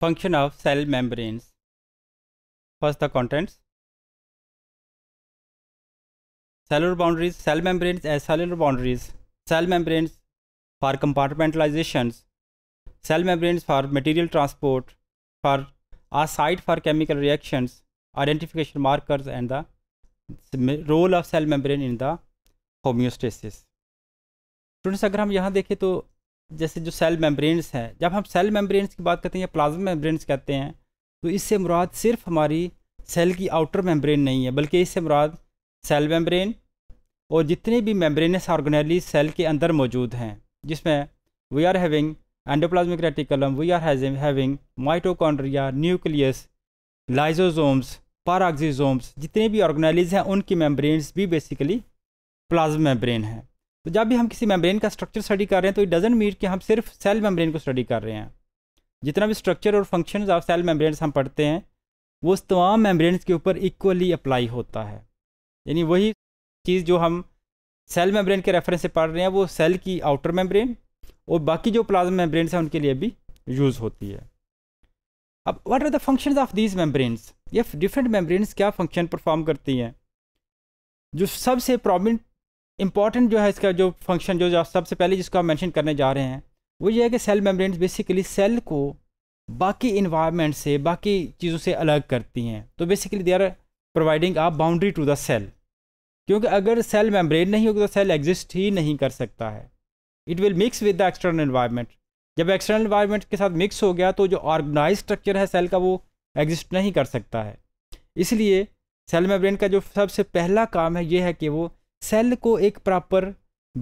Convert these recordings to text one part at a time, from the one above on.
function of cell membranes. First the contents. Cellular boundaries, cell membranes as cellular boundaries, cell membranes for compartmentalizations, cell membranes for material transport, for a site for chemical reactions, identification markers and the role of cell membrane in the homeostasis. students agar hum yahan dekhe to जैसे जो cell membranes हैं जब हम cell membranes की बात करते हैं या प्लाज्मा मेम्ब्रेन्स कहते हैं तो इससे मुराद सिर्फ हमारी सेल की आउटर मेम्ब्रेन नहीं है बल्कि इससे मुराद सेल मेम्ब्रेन और जितने भी मेम्ब्रेनस ऑर्गेनली सेल के अंदर मौजूद हैं जिसमें we are having endoplasmic reticulum we are having mitochondria nucleus lysosomes peroxisomes जितने भी ऑर्गेनलीज हैं उनकी मेम्ब्रेन्स भी बेसिकली प्लाज्मा मेम्ब्रेन है तो जब भी हम किसी मेम्ब्रेन का स्ट्रक्चर स्टडी कर रहे हैं तो इट डजेंट मीट कि हम सिर्फ सेल मेम्ब्रेन को स्टडी कर रहे हैं जितना भी स्ट्रक्चर और फंक्शन ऑफ सेल मेम्ब्रेन हम पढ़ते हैं वो उस तमाम मेम्ब्रेन के ऊपर इक्वली अप्लाई होता है यानी वही चीज़ जो हम सेल मेम्ब्रेन के रेफरेंस से पढ़ रहे हैं वो सेल की आउटर मेम्ब्रेन और बाकी जो प्लाज्मा मेम्ब्रेन हैं उनके लिए भी यूज़ होती है अब what are the functions of these membranes ये डिफरेंट मेम्ब्रेन्स क्या फंक्शन परफॉर्म करती हैं जो सबसे प्रोमिनेंट इंपॉर्टेंट जो है इसका जो फंक्शन जो, जो सबसे पहले जिसको आप मैंशन करने जा रहे हैं वो ये है कि सेल मेम्ब्रेन बेसिकली सेल को बाकी इन्वायरमेंट से बाकी चीज़ों से अलग करती हैं तो basically they are providing a boundary to the cell क्योंकि अगर सेल मेम्ब्रेन नहीं होगी तो सेल एग्जिस्ट ही नहीं कर सकता है it will mix with the external environment जब एक्सटर्नल इन्वायरमेंट के साथ मिक्स हो गया तो जो ऑर्गेनाइज स्ट्रक्चर है सेल का वो एग्जिस्ट नहीं कर सकता है इसलिए सेल मेम्ब्रेन का जो सबसे पहला काम है ये है कि वो सेल को एक प्रॉपर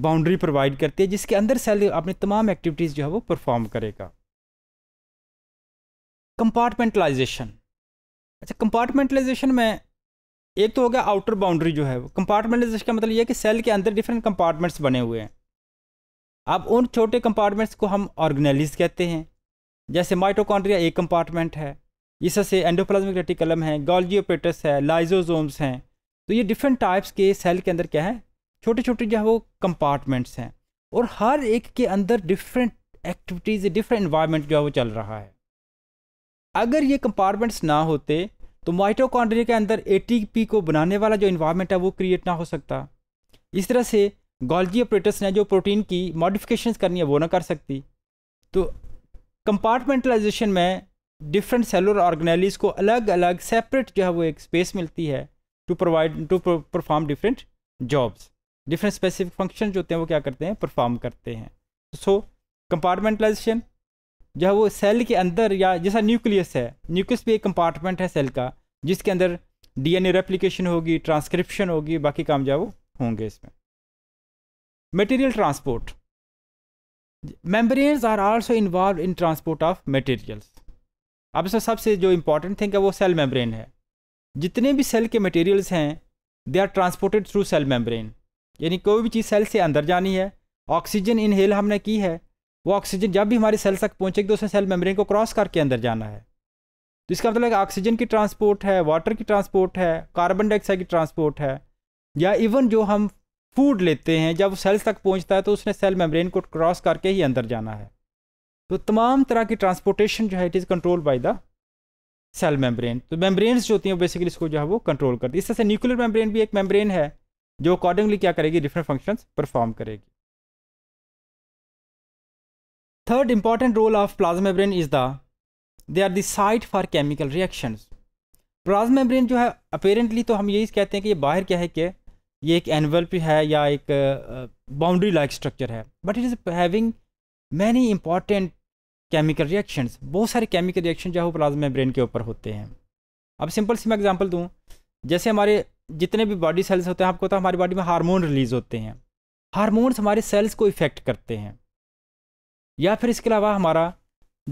बाउंड्री प्रोवाइड करती है जिसके अंदर सेल अपने तमाम एक्टिविटीज़ जो है वो परफॉर्म करेगा कंपार्टमेंटलाइजेशन अच्छा कंपार्टमेंटलाइजेशन में एक तो हो गया आउटर बाउंड्री जो है वो कंपार्टमेंटलाइजेशन का मतलब ये है कि सेल के अंदर डिफरेंट कंपार्टमेंट्स बने हुए हैं अब उन छोटे कंपार्टमेंट्स को हम ऑर्गेनाइज कहते हैं जैसे माइटोकॉन्ड्रिया एक कंपार्टमेंट है इससे एंडोप्लाज्मिक रेटिकलम है गॉल्जी है लाइजोजोम्स हैं तो ये डिफरेंट टाइप्स के सेल के अंदर क्या है छोटे छोटे जो है वो कंपार्टमेंट्स हैं और हर एक के अंदर डिफरेंट एक्टिविटीज़ डिफरेंट इन्वायरमेंट जो है वो चल रहा है अगर ये कंपार्टमेंट्स ना होते तो माइटोकॉन्ड्रिया के अंदर एटीपी को बनाने वाला जो इन्वायरमेंट है वो क्रिएट ना हो सकता इस तरह से गोल्जी ऑपरेटर्स ने जो प्रोटीन की मॉडिफिकेशन करनी है वो ना कर सकती तो कंपार्टमेंटलाइजेशन में डिफरेंट सेलुलर ऑर्गेनाइलीज को अलग अलग सेपरेट जो है वो एक स्पेस मिलती है to provide to perform different jobs different specific function जो होते हैं वो क्या करते हैं परफॉर्म करते हैं सो कंपार्टमेंटलाइजेशन जो है वो सेल के अंदर या जैसा न्यूक्लियस है न्यूक्लियस भी एक कंपार्टमेंट है सेल का जिसके अंदर डी एन ए रेप्लीकेशन होगी ट्रांसक्रिप्शन होगी बाकी काम जो है वो होंगे इसमें material transport membranes are also involved in transport of materials अब इसमें सबसे जो इंपॉर्टेंट थिंग है वो सेल मेम्ब्रेन है जितने भी सेल के मटेरियल्स हैं they are transported through cell membrane यानी कोई भी चीज़ सेल से अंदर जानी है ऑक्सीजन इनहेल हमने की है वो ऑक्सीजन जब भी हमारी सेल तक पहुँचेगी तो उसने सेल मेम्ब्रेन को क्रॉस करके अंदर जाना है तो इसका मतलब ऑक्सीजन की ट्रांसपोर्ट है वाटर की ट्रांसपोर्ट है कार्बन डाइऑक्साइड की ट्रांसपोर्ट है या इवन जो हम फूड लेते हैं जब सेल्स तक पहुंचता है तो उसने सेल मेम्ब्रेन को क्रॉस करके ही अंदर जाना है तो तमाम तरह की ट्रांसपोर्टेशन जो है it is control by the cell membrane तो मेम्ब्रेन्स जो होती हैं बेसिकली इसको जो है वो कंट्रोल करती है इस तरह से न्यूक्लियर मेम्ब्रेन भी एक मेम्ब्रेन है जो अकॉर्डिंगली क्या करेगी डिफरेंट फंक्शंस परफॉर्म करेगी third important role of plasma membrane is the they are the site for chemical reactions plasma membrane जो है अपेरेंटली तो हम यही कहते हैं कि ये बाहर क्या है कि ये एक एनवल्प है या एक बाउंड्री लाइक स्ट्रक्चर है but it is having many important chemical reactions बहुत सारे केमिकल रिएक्शन जो है वो प्लाज्मा मेम्ब्रेन के ऊपर होते हैं अब सिंपल सी मैं एग्जांपल दूँ जैसे हमारे जितने भी बॉडी सेल्स होते हैं आपको पता है हमारी बॉडी में हार्मोन रिलीज होते हैं हारमोन्स हमारे सेल्स को इफ़ेक्ट करते हैं या फिर इसके अलावा हमारा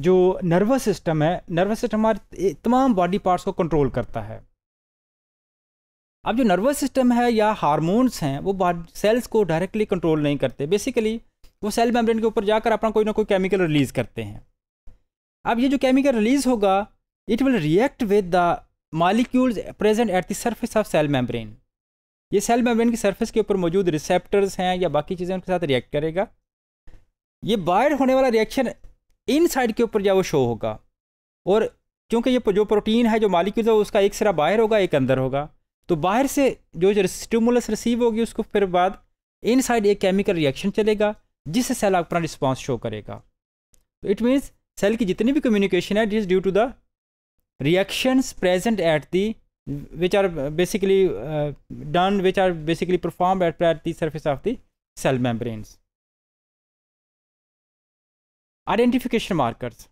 जो नर्वस सिस्टम है नर्वस सिस्टम हमारे तमाम बॉडी पार्ट्स को कंट्रोल करता है अब जो नर्वस सिस्टम है या हारमोन्स हैं वो सेल्स को डायरेक्टली कंट्रोल नहीं करते बेसिकली वो सेल मेम्ब्रेन के ऊपर जाकर अपना कोई ना कोई केमिकल रिलीज़ करते हैं अब ये जो केमिकल रिलीज़ होगा it will react with the molecules present at the surface of cell membrane ये सेल मेम्ब्रेन की सरफेस के ऊपर मौजूद रिसेप्टर्स हैं या बाकी चीज़ें उनके साथ रिएक्ट करेगा ये बाहर होने वाला रिएक्शन इन साइड के ऊपर जो वो शो होगा और क्योंकि ये जो प्रोटीन है जो मालिक्यूल है उसका एक सिरा बाहर होगा एक अंदर होगा तो बाहर से जो स्टिमुलस रिसीव होगी उसको फिर बाद इन साइड एक केमिकल रिएक्शन चलेगा जिस सेल अपना रिस्पॉन्स शो करेगा तो इट मीन्स सेल की जितनी भी कम्युनिकेशन है it is due to the reactions present at the which are basically done which are basically perform at at the the of the cell membranes identification markers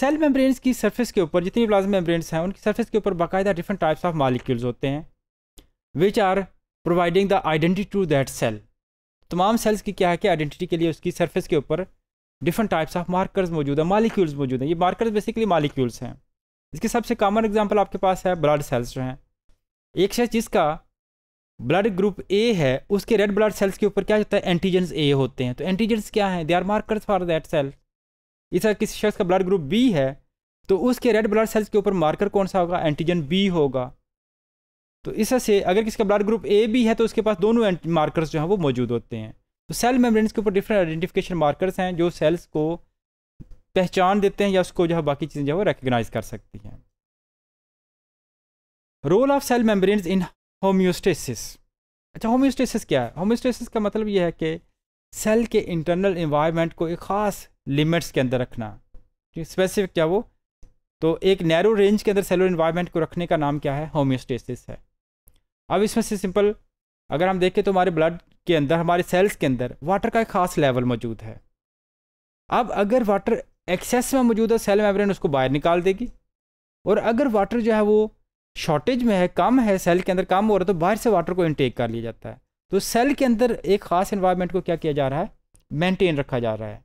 cell membranes की surface के ऊपर जितनी plasma membranes हैं उनकी surface के ऊपर बाकायदा different types of molecules होते हैं which are providing the identity to that cell तमाम सेल्स की क्या है कि आइडेंटिटी के लिए उसकी सरफेस के ऊपर डिफरेंट टाइप्स ऑफ मार्कर्स मौजूद हैं मालिक्यूल्स मौजूद हैं ये मार्कर्स बेसिकली मालिक्यूल्स हैं इसके सबसे कॉमन एग्जाम्पल आपके पास है ब्लड सेल्स जो हैं एक शख्स जिसका ब्लड ग्रुप ए है उसके रेड ब्लड सेल्स के ऊपर क्या होता है एंटीजेंस ए होते हैं तो एंटीजेंस क्या हैं they are markers for that cell इस किसी शख्स का ब्लड ग्रुप बी है तो उसके रेड ब्लड सेल्स के ऊपर मार्कर कौन सा होगा एंटीजन बी होगा तो इस से अगर किसका ब्लड ग्रुप ए भी है तो उसके पास दोनों मार्कर्स जो हैं वो मौजूद होते हैं तो सेल मेम्ब्रेन के ऊपर डिफरेंट आइडेंटिफिकेशन मार्कर्स हैं जो सेल्स को पहचान देते हैं या उसको जो है बाकी चीज़ें जो है वो रिकगनाइज कर सकती हैं role of cell membrane in homeostasis अच्छा होम्योस्टेसिस क्या है होम्योस्टेसिस का मतलब यह है कि सेल के इंटरनल इन्वायरमेंट को एक ख़ास लिमिट्स के अंदर रखना स्पेसिफिक क्या वो तो एक नैरो रेंज के अंदर सेलर इन्वायरमेंट को रखने का नाम क्या है होम्योस्टेसिस है अब इसमें से सिंपल अगर हम देखें तो हमारे ब्लड के अंदर हमारे सेल्स के अंदर वाटर का एक खास लेवल मौजूद है अब अगर वाटर एक्सेस में मौजूद है सेल मेम्ब्रेन उसको बाहर निकाल देगी और अगर वाटर जो है वो शॉर्टेज में है कम है सेल के अंदर कम हो रहा है तो बाहर से वाटर को इनटेक कर लिया जाता है तो सेल के अंदर एक ख़ास इन्वायरमेंट को क्या किया जा रहा है मेंटेन रखा जा रहा है